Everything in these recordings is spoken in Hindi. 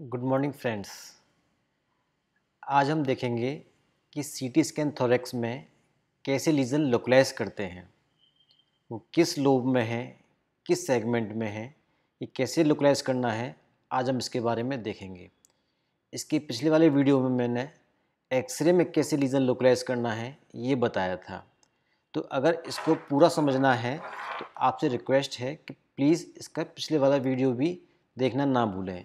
गुड मॉर्निंग फ्रेंड्स आज हम देखेंगे कि सी टी स्कैन थोरेक्स में कैसे लीजन लोकलाइज करते हैं वो किस लोब में है किस सेगमेंट में है ये कैसे लोकलाइज करना है आज हम इसके बारे में देखेंगे इसके पिछले वाले वीडियो में मैंने एक्सरे में कैसे लीजन लोकलाइज करना है ये बताया था तो अगर इसको पूरा समझना है तो आपसे रिक्वेस्ट है कि प्लीज़ इसका पिछले वाला वीडियो भी देखना ना भूलें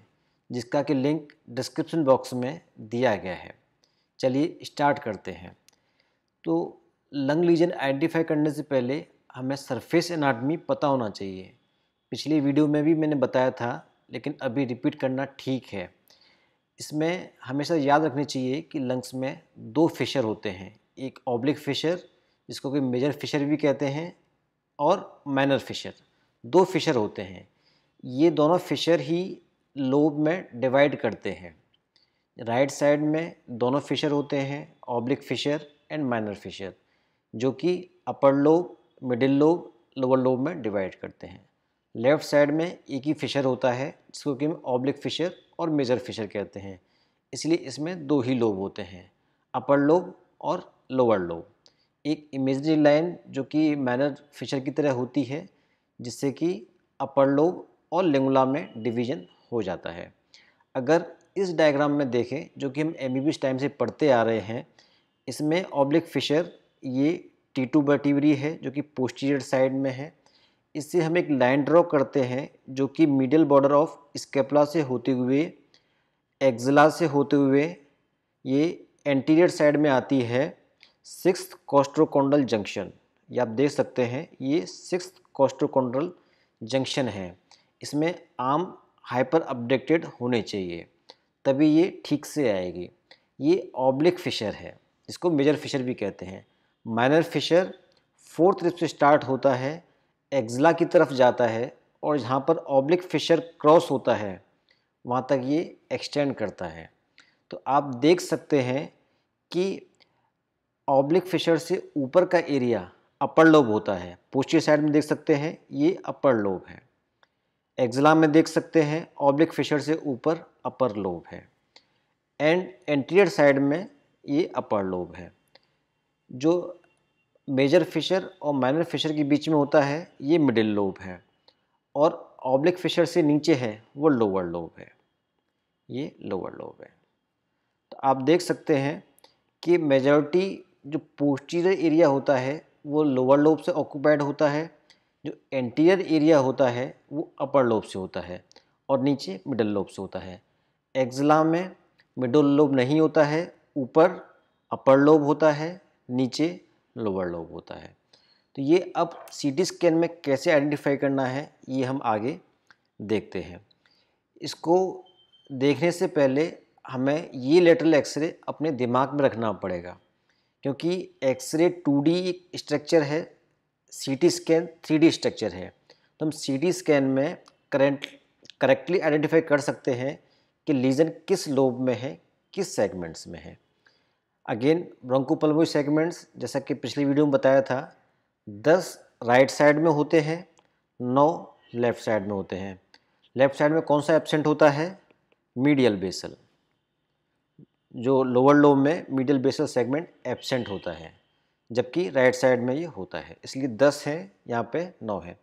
जिसका कि लिंक डिस्क्रिप्शन बॉक्स में दिया गया है चलिए स्टार्ट करते हैं तो लंग लीजन आइडेंटिफाई करने से पहले हमें सरफेस एनाटमी पता होना चाहिए पिछली वीडियो में भी मैंने बताया था लेकिन अभी रिपीट करना ठीक है इसमें हमेशा याद रखनी चाहिए कि लंग्स में दो फिशर होते हैं एक ऑब्लिक फिशर जिसको कि मेजर फिशर भी कहते हैं और माइनर फिशर दो फिशर होते हैं ये दोनों फिशर ही लोब में डिवाइड करते हैं राइट साइड में दोनों फिशर होते हैं oblique fissure and minor fissure जो कि upper lobe middle lobe lower lobe में डिवाइड करते हैं लेफ़्ट साइड में एक ही फिशर होता है जिसको कि हम ऑब्लिक फिशर और मेजर फिशर कहते हैं इसलिए इसमें दो ही लोब होते हैं अपर लोब और लोअर लोब एक इमेजरी लाइन जो कि माइनर फिशर की तरह होती है जिससे कि अपर लोब और लिंगुला में डिवीजन हो जाता है अगर इस डायग्राम में देखें जो कि हम एम टाइम से पढ़ते आ रहे हैं इसमें ऑब्लिक फिशर ये टी टू बटीवरी है जो कि पोस्टीरियर साइड में है इससे हम एक लाइन ड्रॉ करते हैं जो कि मिडल बॉर्डर ऑफ स्केपला से होते हुए एक्जला से होते हुए ये एंटीरियर साइड में आती है सिक्स कॉस्ट्रोकोंडल जंक्शन ये आप देख सकते हैं ये सिक्स कॉस्ट्रोकोंडल जंक्शन है इसमें आम हाइपर अपडेटेड होने चाहिए तभी ये ठीक से आएगी ये ऑब्लिक फिशर है इसको मेजर फिशर भी कहते हैं माइनर फिशर फोर्थ रिप से स्टार्ट होता है एक्जला की तरफ जाता है और जहाँ पर ऑब्लिक फिशर क्रॉस होता है वहाँ तक ये एक्सटेंड करता है तो आप देख सकते हैं कि ऑब्लिक फिशर से ऊपर का एरिया अपर लोब होता है पोस्टर साइड में देख सकते हैं ये अपर लोब है एग्जाम में देख सकते हैं ऑब्लिक फिशर से ऊपर अपर लोब है एंड एंटीरियर साइड में ये अपर लोब है जो मेजर फिशर और माइनर फिशर के बीच में होता है ये मिडिल लोब है और ऑब्लिक फिशर से नीचे है वो लोअर लोब है ये लोअर लोब है तो आप देख सकते हैं कि मेजॉरिटी जो पोस्टीरियर एरिया होता है वो लोअर लोब से ऑक्यूपाइड होता है जो एंटीरियर एरिया होता है वो अपर लोब से होता है और नीचे मिडल लोब से होता है एक्जला में मिडल लोब नहीं होता है ऊपर अपर लोब होता है नीचे लोअर लोब होता है तो ये अब सी टी स्कैन में कैसे आइडेंटिफाई करना है ये हम आगे देखते हैं इसको देखने से पहले हमें ये लेटरल एक्सरे अपने दिमाग में रखना पड़ेगा क्योंकि एक्सरे टू स्ट्रक्चर है C T scan three structure है तो हम सी टी स्कैन में करेंट करेक्टली आइडेंटिफाई कर सकते हैं कि लीजन किस लोब में है किस सेगमेंट्स में है अगेन ब्रोंकोपल्मोरी सेगमेंट्स जैसा कि पिछली वीडियो में बताया था दस राइट साइड में होते हैं नौ लेफ्ट साइड में होते हैं लेफ्ट साइड में कौन सा एबसेंट होता है मीडियल बेसल जो लोअर लोब में मीडियल बेसल सेगमेंट एबसेंट होता है जबकि राइट साइड में ये होता है इसलिए दस है यहाँ पे नौ है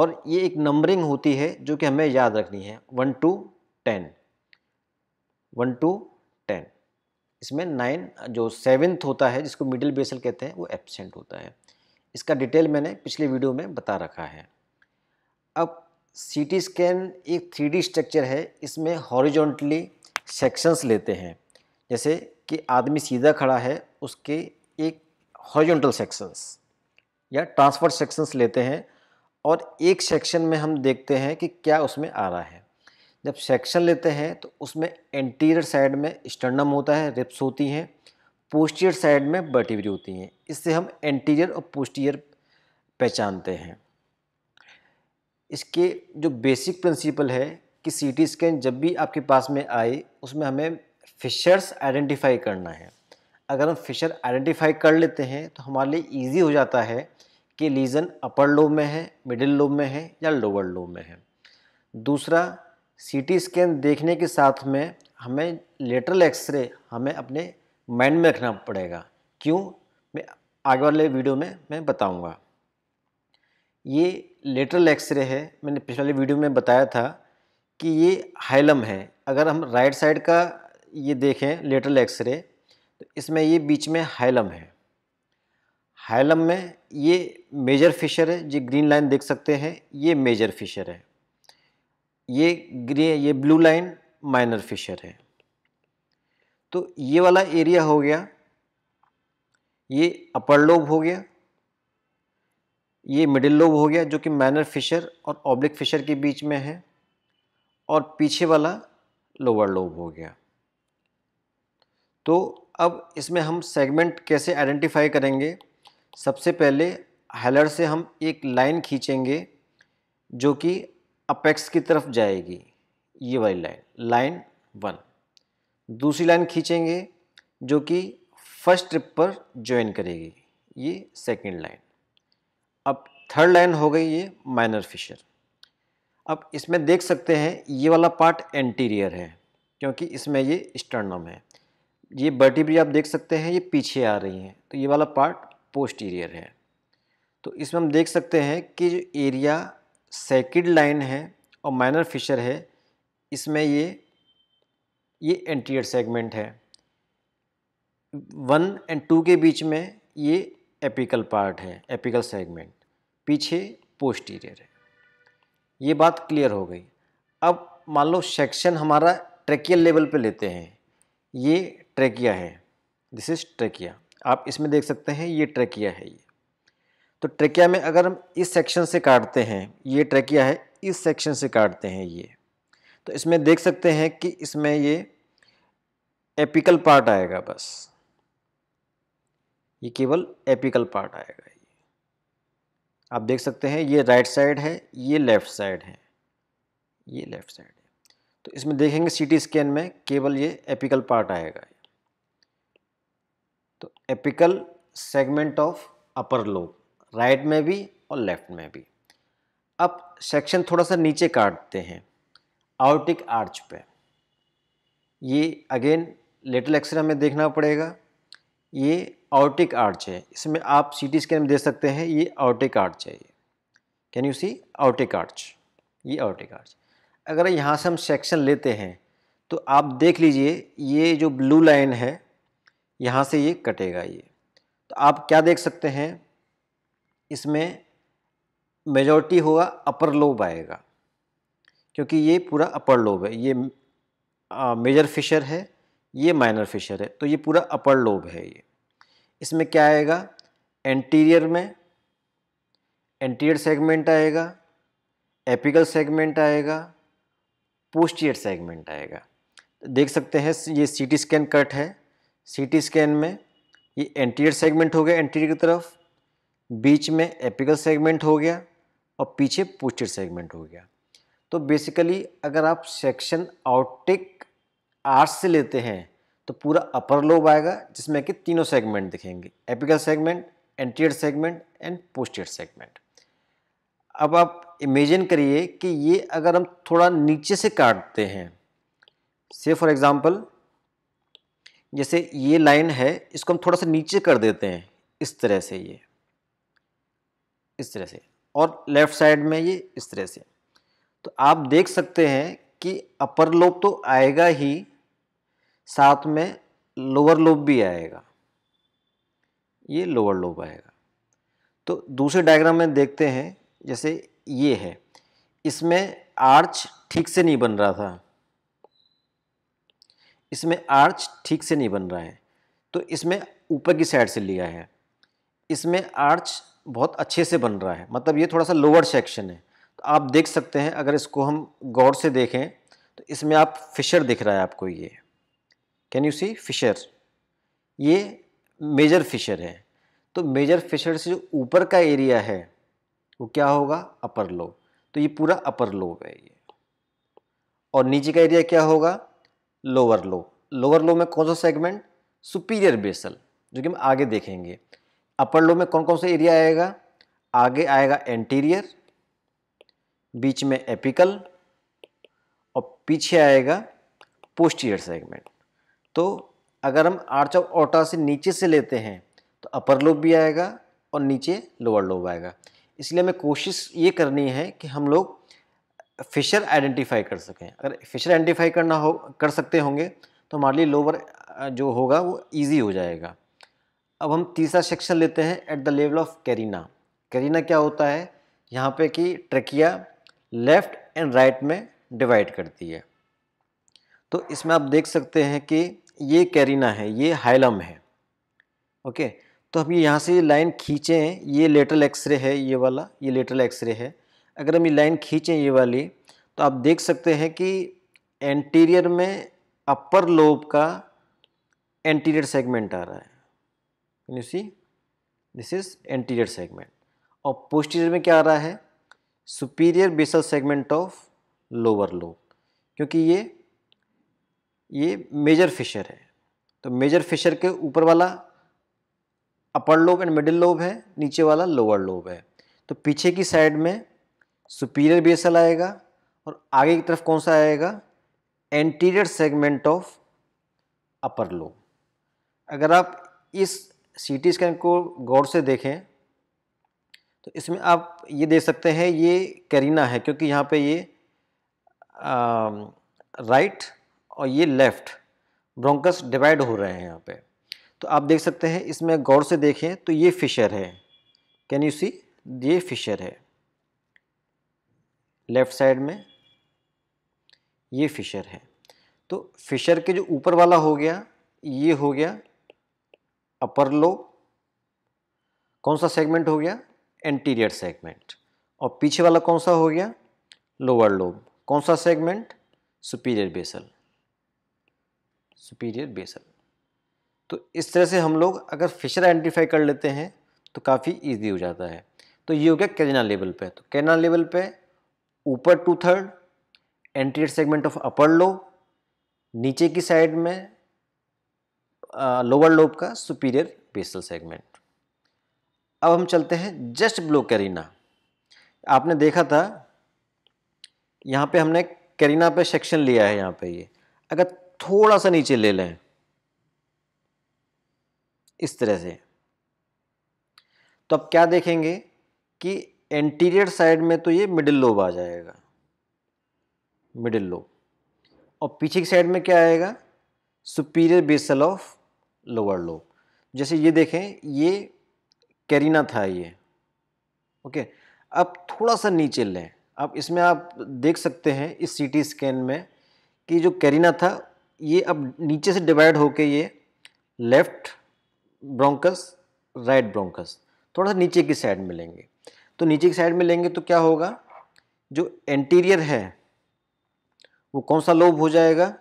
और ये एक नंबरिंग होती है जो कि हमें याद रखनी है one two ten one two ten इसमें नाइन जो सेवन्थ होता है जिसको मिडिल बेसल कहते हैं वो एबसेंट होता है इसका डिटेल मैंने पिछले वीडियो में बता रखा है अब सी टी स्कैन एक थ्री स्ट्रक्चर है इसमें हॉरिजॉन्टली सेक्शंस लेते हैं जैसे कि आदमी सीधा खड़ा है उसके हॉरिजॉन्टल सेक्शंस या ट्रांसफर सेक्शंस लेते हैं और एक सेक्शन में हम देखते हैं कि क्या उसमें आ रहा है जब सेक्शन लेते हैं तो उसमें एंटीरियर साइड में स्टर्नम होता है रिप्स होती हैं पोस्टियर साइड में बर्टिवरी होती हैं इससे हम एंटीरियर और पोस्टियर पहचानते हैं इसके जो बेसिक प्रिंसिपल है कि सी टी स्कैन जब भी आपके पास में आए उसमें हमें फिशर्स आइडेंटिफाई करना है अगर हम फिशर आइडेंटिफाई कर लेते हैं तो हमारे लिए ईजी हो जाता है कि लीजन अपर लोब में है मिडिल लोब में है या लोअर लोब में है दूसरा सीटी स्कैन देखने के साथ में हमें लेटरल एक्सरे हमें अपने माइंड में रखना पड़ेगा क्यों मैं आगे वाले वीडियो में मैं बताऊंगा ये लेटरल एक्सरे है मैंने पिछले वीडियो में बताया था कि ये हाइलम है अगर हम राइट साइड का ये देखें लेटरल एक्सरे तो इसमें ये बीच में हाइलम है हाइलम में ये मेजर फिशर है जो ग्रीन लाइन देख सकते हैं ये मेजर फिशर है ये ग्रीन ये ब्लू लाइन माइनर फिशर है तो ये वाला एरिया हो गया ये अपर लोब हो गया ये मिडिल लोब हो गया जो कि माइनर फिशर और ऑब्लिक फिशर के बीच में है और पीछे वाला लोअर लोब हो गया तो अब इसमें हम सेगमेंट कैसे आइडेंटिफाई करेंगे सबसे पहले हेलर से हम एक लाइन खींचेंगे जो कि अपेक्स की तरफ जाएगी ये वाली लाइन लाइन वन दूसरी लाइन खींचेंगे जो कि फर्स्ट ट्रिप पर ज्वाइन करेगी ये सेकंड लाइन अब थर्ड लाइन हो गई ये माइनर फिशर अब इसमें देख सकते हैं ये वाला पार्ट एंटीरियर है क्योंकि इसमें ये स्टर्नम है ये वर्टिब्री आप देख सकते हैं ये पीछे आ रही हैं तो ये वाला पार्ट पोस्टीरियर है तो इसमें हम देख सकते हैं कि जो एरिया सैकिड लाइन है और माइनर फिशर है इसमें ये ये एंटीरियर सेगमेंट है वन एंड टू के बीच में ये एपिकल पार्ट है एपिकल सेगमेंट पीछे पोस्टीरियर है ये बात क्लियर हो गई अब मान लो सेक्शन हमारा ट्रेकियल लेवल पे लेते हैं ये ट्रेकिया है दिस इज़ ट्रेकिया आप इसमें देख सकते हैं ये ट्रेकिया है ये तो ट्रेकिया में अगर हम इस सेक्शन से काटते हैं ये ट्रेकिया है इस सेक्शन से काटते हैं ये तो इसमें देख सकते हैं कि इसमें ये एपिकल पार्ट आएगा बस ये केवल एपिकल पार्ट आएगा ये आप देख सकते हैं ये राइट साइड है ये लेफ़्ट साइड है ये लेफ़्ट साइड है तो इसमें देखेंगे सीटी स्कैन में केवल ये एपिकल पार्ट आएगा apical segment of upper lobe right में भी और लेफ्ट में भी अब सेक्शन थोड़ा सा नीचे काटते हैं आउटिक आर्च पे ये अगेन लेटल एक्सरे में देखना पड़ेगा ये आउटिक आर्च है इसमें आप सी टी स्कैन दे सकते हैं ये आउटिक आर्च है ये can you see aortic arch ये आउटिक आर्च अगर यहाँ से हम सेक्शन लेते हैं तो आप देख लीजिए ये जो ब्लू लाइन है यहाँ से ये कटेगा ये तो आप क्या देख सकते हैं इसमें मेजॉरिटी होगा अपर लोब आएगा क्योंकि ये पूरा अपर लोब है ये मेजर फिशर है ये माइनर फिशर है तो ये पूरा अपर लोब है ये इसमें क्या आएगा एंटीरियर में एंटीरियर सेगमेंट आएगा एपिकल सेगमेंट आएगा पोस्टियर सेगमेंट आएगा देख सकते हैं ये सी टी स्कैन कट है सीटी स्कैन में ये एंटीरियर सेगमेंट हो गया एंटीरियर की तरफ बीच में एपिकल सेगमेंट हो गया और पीछे पोस्टर सेगमेंट हो गया तो बेसिकली अगर आप सेक्शन आउटिक आर्ट से लेते हैं तो पूरा अपर लोब आएगा जिसमें कि तीनों सेगमेंट दिखेंगे apical segment anterior segment and posterior segment अब आप इमेजिन करिए कि ये अगर हम थोड़ा नीचे से काटते हैं से फॉर एग्ज़ाम्पल जैसे ये लाइन है इसको हम थोड़ा सा नीचे कर देते हैं इस तरह से ये इस तरह से और लेफ़्ट साइड में ये इस तरह से तो आप देख सकते हैं कि अपर लोब तो आएगा ही साथ में लोअर लोब भी आएगा ये लोअर लोब आएगा तो दूसरे डायग्राम में देखते हैं जैसे ये है इसमें आर्च ठीक से नहीं बन रहा था इसमें आर्च ठीक से नहीं बन रहा है तो इसमें ऊपर की साइड से लिया है इसमें आर्च बहुत अच्छे से बन रहा है मतलब ये थोड़ा सा लोअर सेक्शन है तो आप देख सकते हैं अगर इसको हम गौर से देखें तो इसमें आप फिशर दिख रहा है आपको ये कैन यू सी फिशर ये मेजर फिशर है तो मेजर फिशर से जो ऊपर का एरिया है वो क्या होगा अपर लोब तो ये पूरा अपर लोब है ये और नीचे का एरिया क्या होगा लोअर लो लोअर लो में कौन सा सेगमेंट सुपीरियर बेसल जो कि हम आगे देखेंगे अपर लो में कौन कौन सा एरिया आएगा आगे आएगा एंटीरियर बीच में एपिकल और पीछे आएगा पोस्टीरियर सेगमेंट तो अगर हम आर्च ऑफ ओटा से नीचे से लेते हैं तो अपर लोब भी आएगा और नीचे लोअर लोब आएगा इसलिए हमें कोशिश ये करनी है कि हम लोग फिशर आइडेंटिफाई कर सकें अगर फिशर आइडेंटिफाई करना हो कर सकते होंगे तो हमारे लिए लोअर जो होगा वो ईजी हो जाएगा अब हम तीसरा सेक्शन लेते हैं at the level of carina carina क्या होता है यहाँ पे कि ट्रकिया लेफ्ट एंड राइट में डिवाइड करती है तो इसमें आप देख सकते हैं कि ये कैरीना है ये हाइलम है ओके तो हम यहाँ से लाइन खींचें ये लेटरल एक्सरे है ये वाला ये लेटरल एक्सरे है अगर हम ये लाइन खींचें ये वाली तो आप देख सकते हैं कि एंटीरियर में अपर लोब का एंटीरियर सेगमेंट आ रहा है you see this is anterior segment और पोस्टीरियर में क्या आ रहा है superior basal segment of lower lobe क्योंकि ये ये मेजर फिशर है तो मेजर फिशर के ऊपर वाला upper lobe and middle lobe है नीचे वाला लोअर लोब है तो पीछे की साइड में सुपीरियर बेसल आएगा और आगे की तरफ कौन सा आएगा anterior segment of upper lobe अगर आप इस सी टी स्कैन को गौर से देखें तो इसमें आप ये देख सकते हैं ये करीना है क्योंकि यहाँ पे ये आ, राइट और ये लेफ्ट ब्रोंकस डिवाइड हो रहे हैं यहाँ पे तो आप देख सकते हैं इसमें गौर से देखें तो ये फिशर है कैन यू सी ये फिशर है लेफ़्ट साइड में ये फिशर है तो फिशर के जो ऊपर वाला हो गया ये हो गया अपर लो कौन सा सेगमेंट हो गया एंटीरियर सेगमेंट और पीछे वाला कौन सा हो गया लोअर लोब कौन सा segment superior basal superior basal तो इस तरह से हम लोग अगर फिशर आइडेंटिफाई कर लेते हैं तो काफ़ी ईजी हो जाता है तो ये हो गया कैजना लेवल पे तो कैना लेवल पे ऊपर two third anterior segment of upper lobe नीचे की साइड में लोअर लोब का सुपीरियर बेसल सेगमेंट अब हम चलते हैं जस्ट ब्लो कैरिना आपने देखा था यहाँ पे हमने कैरिना पे सेक्शन लिया है यहाँ पे ये अगर थोड़ा सा नीचे ले लें इस तरह से तो अब क्या देखेंगे कि एंटीरियर साइड में तो ये मिडिल लोब आ जाएगा मिडिल लोब और पीछे की साइड में क्या आएगा superior basal of lower lobe जैसे ये देखें ये कैरिना था ये ओके अब थोड़ा सा नीचे लें अब इसमें आप देख सकते हैं इस सीटी स्कैन में कि जो कैरिना था ये अब नीचे से डिवाइड होके ये लेफ्ट ब्रोंकस राइट ब्रोंकस थोड़ा सा नीचे की साइड मिलेंगे तो नीचे की साइड में लेंगे तो क्या होगा जो एंटीरियर है वो कौन सा लोब हो जाएगा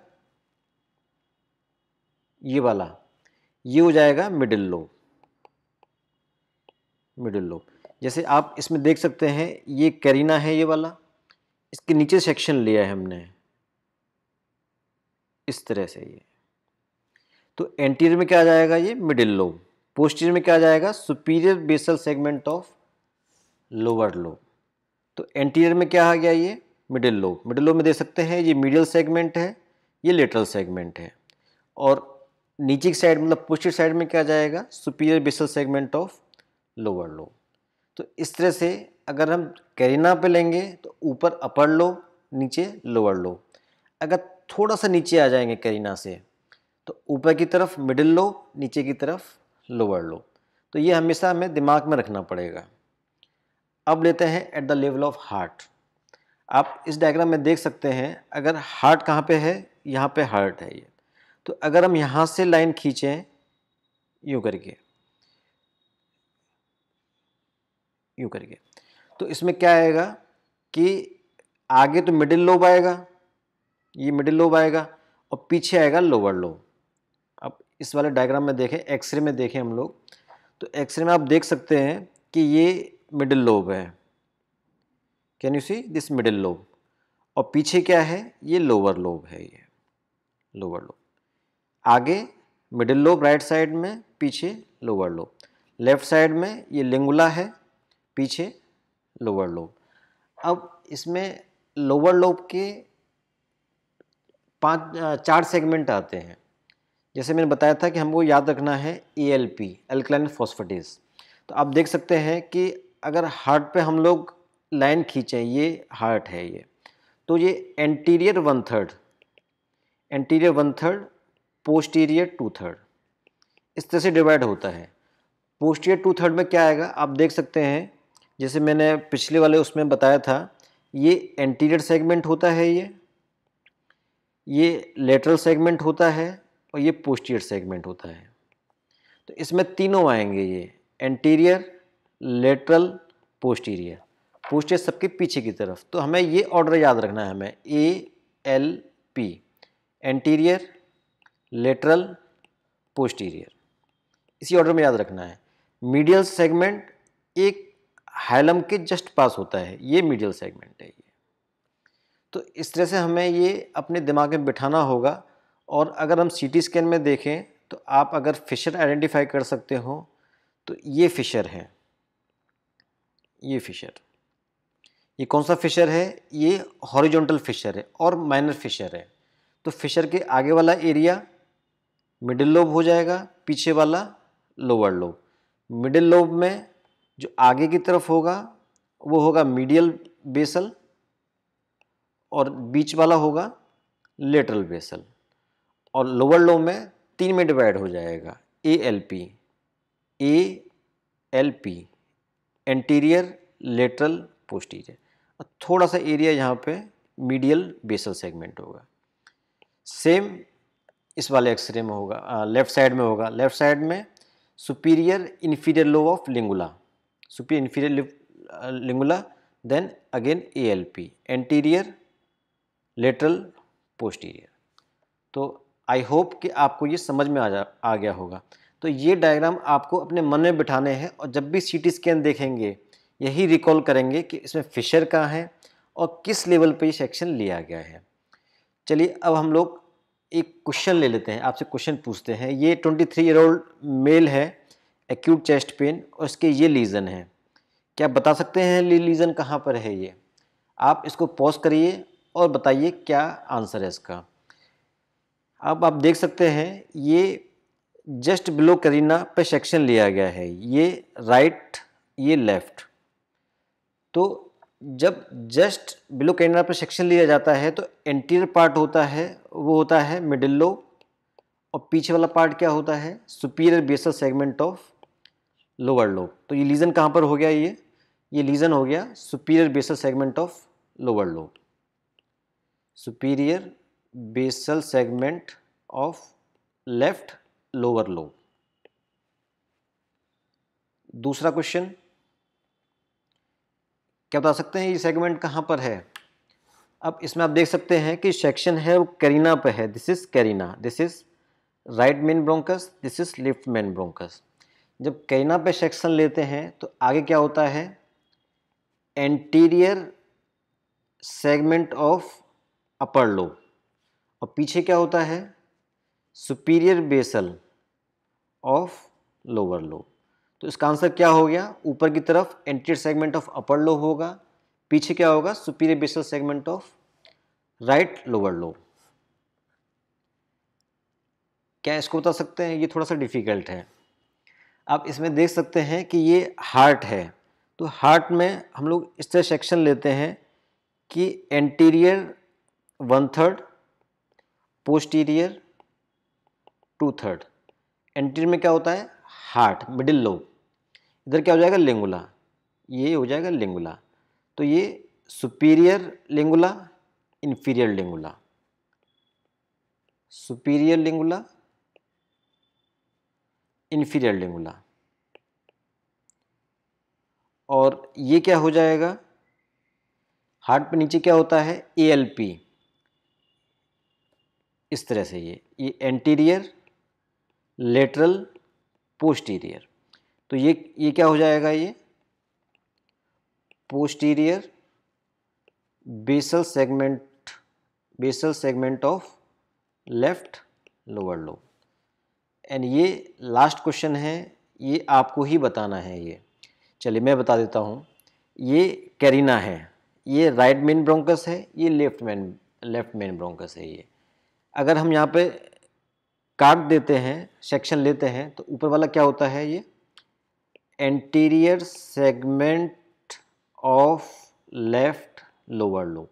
ये वाला ये हो जाएगा मिडिल लोब मिडिल लोब जैसे आप इसमें देख सकते हैं ये कैरिना है ये वाला इसके नीचे सेक्शन लिया है हमने इस तरह से ये तो एंटीरियर में क्या आ जाएगा ये मिडिल लोब पोस्टीरियर में क्या आ जाएगा superior basal segment of lower lobe तो एंटीरियर में क्या आ गया ये मिडिल लोब मिडिल लोब में देख सकते हैं ये मिडिल सेगमेंट है ये लेटरल सेगमेंट है और नीचे की साइड मतलब पुष्ट साइड में क्या जाएगा superior basal segment of lower lobe तो इस तरह से अगर हम कैरिना पे लेंगे तो ऊपर अपर लोब नीचे लोअर लोब अगर थोड़ा सा नीचे आ जाएंगे कैरिना से तो ऊपर की तरफ मिडिल लोब नीचे की तरफ लोअर लोब तो ये हमेशा हमें दिमाग में रखना पड़ेगा अब लेते हैं at the level of heart आप इस डायग्राम में देख सकते हैं अगर हार्ट कहाँ पे है यहाँ पे हार्ट है ये तो अगर हम यहाँ से लाइन खींचें यूँ करके यूँ करके तो इसमें क्या आएगा कि आगे तो मिडिल लोब आएगा ये मिडिल लोब आएगा और पीछे आएगा लोअर लोब अब इस वाले डायग्राम में देखें एक्सरे में देखें हम लोग तो एक्सरे में आप देख सकते हैं कि ये मिडिल लोब है can you see this middle lobe और पीछे क्या है ये लोअर लोब है ये लोअर लोब आगे मिडिल लोब राइट साइड में पीछे लोअर लोब लेफ्ट साइड में ये लिंगुला है पीछे लोअर लोब अब इसमें लोअर लोब के पांच चार सेगमेंट आते हैं जैसे मैंने बताया था कि हमको याद रखना है A L P alkaline phosphatase तो आप देख सकते हैं कि अगर हार्ट पे हम लोग लाइन खींचें ये हार्ट है ये तो ये anterior one third anterior one third posterior two third इस तरह से डिवाइड होता है पोस्टीरियर टू थर्ड में क्या आएगा आप देख सकते हैं जैसे मैंने पिछले वाले उसमें बताया था ये एंटीरियर सेगमेंट होता है ये ये लेटरल सेगमेंट होता है और ये पोस्टीरियर सेगमेंट होता है तो इसमें तीनों आएंगे ये एंटीरियर लेटरल पोस्टीरियर पोस्टीरियर सबके पीछे की तरफ तो हमें ये ऑर्डर याद रखना है हमें A L P anterior lateral posterior इसी ऑर्डर में याद रखना है मीडियल सेगमेंट एक हाइलम के जस्ट पास होता है ये मीडियल सेगमेंट है ये तो इस तरह से हमें ये अपने दिमाग में बिठाना होगा और अगर हम सी टी स्कैन में देखें तो आप अगर फिशर आइडेंटिफाई कर सकते हो तो ये फिशर है ये फिशर ये कौन सा फिशर है ये हॉरिजॉन्टल फिशर है और माइनर फिशर है तो फिशर के आगे वाला एरिया मिडिल लोब हो जाएगा पीछे वाला लोअर लोब मिडिल लोब में जो आगे की तरफ होगा वो होगा मीडियल बेसल और बीच वाला होगा लेटरल बेसल और लोअर लोब में तीन में डिवाइड हो जाएगा A L P A L P anterior lateral posterior है और थोड़ा सा एरिया यहाँ पे मीडियल बेसल सेगमेंट होगा सेम इस वाले एक्सरे में होगा लेफ्ट साइड में होगा लेफ्ट साइड में superior inferior lobe of lingula superior inferior lingula then again A L P anterior lateral posterior तो आई होप कि आपको ये समझ में आ जा आ गया होगा तो ये डायग्राम आपको अपने मन में बिठाने हैं और जब भी सी स्कैन देखेंगे यही रिकॉल करेंगे कि इसमें फिशर कहाँ है और किस लेवल पे ये सेक्शन लिया गया है चलिए अब हम लोग एक क्वेश्चन ले लेते हैं आपसे क्वेश्चन पूछते हैं ये 23 थ्री ईयर ओल्ड मेल है एक्यूट चेस्ट पेन और इसके ये लीजन है क्या बता सकते हैं ये लीजन कहाँ पर है ये आप इसको पॉज करिए और बताइए क्या आंसर है इसका अब आप देख सकते हैं ये जस्ट बिलो करीना पे सेक्शन लिया गया है ये राइट ये लेफ्ट तो जब जस्ट बिलो करीना पे सेक्शन लिया जाता है तो एंटीरियर पार्ट होता है वो होता है मिडिल लो और पीछे वाला पार्ट क्या होता है superior basal segment of lower lobe तो ये लीजन कहाँ पर हो गया ये ये लीजन हो गया superior basal segment of lower lobe superior basal segment of left lower lobe दूसरा क्वेश्चन क्या बता सकते हैं ये सेगमेंट कहाँ पर है अब इसमें आप देख सकते हैं कि सेक्शन है वो कैरिना पे है this is carina this is right main bronchus this is left main bronchus जब कैरिना पे सेक्शन लेते हैं तो आगे क्या होता है anterior segment of upper lobe और पीछे क्या होता है superior basal of lower lobe तो इसका आंसर क्या हो गया ऊपर की तरफ anterior segment of upper lobe होगा पीछे क्या होगा superior basal segment of right lower lobe क्या इसको बता सकते हैं ये थोड़ा सा डिफ़िकल्ट है आप इसमें देख सकते हैं कि ये हार्ट है तो हार्ट में हम लोग इस तरह सेक्शन लेते हैं कि anterior one third posterior two third anterior में क्या होता है हार्ट मिडिल लोब इधर क्या हो जाएगा लेंगुला ये हो जाएगा लेंगुला तो ये superior lingula inferior lingula superior lingula inferior lingula और ये क्या हो जाएगा हार्ट पे नीचे क्या होता है ए एल पी इस तरह से ये ये एंटीरियर लेटरल पोस्टीरियर तो ये ये क्या हो जाएगा ये posterior basal segment basal segment of left lower lobe and ये लास्ट क्वेश्चन है ये आपको ही बताना है ये चलिए मैं बता देता हूँ ये कैरिना है ये राइट मेन ब्रोंकस है ये left main left main bronchus है ये अगर हम यहाँ पे काट देते हैं सेक्शन लेते हैं तो ऊपर वाला क्या होता है ये anterior segment of left lower lobe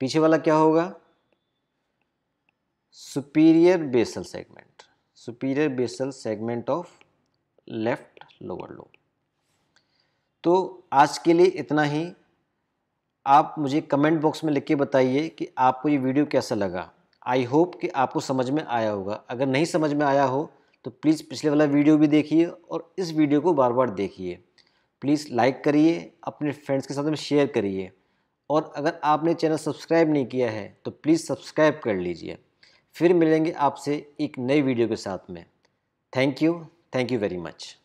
पीछे वाला क्या होगा superior basal segment superior basal segment of left lower lobe तो आज के लिए इतना ही आप मुझे कमेंट बॉक्स में लिख के बताइए कि आपको ये वीडियो कैसा लगा आई होप कि आपको समझ में आया होगा अगर नहीं समझ में आया हो तो प्लीज़ पिछले वाला वीडियो भी देखिए और इस वीडियो को बार बार देखिए प्लीज़ लाइक करिए अपने फ्रेंड्स के साथ में शेयर करिए और अगर आपने चैनल सब्सक्राइब नहीं किया है तो प्लीज़ सब्सक्राइब कर लीजिए फिर मिलेंगे आपसे एक नई वीडियो के साथ में thank you thank you very much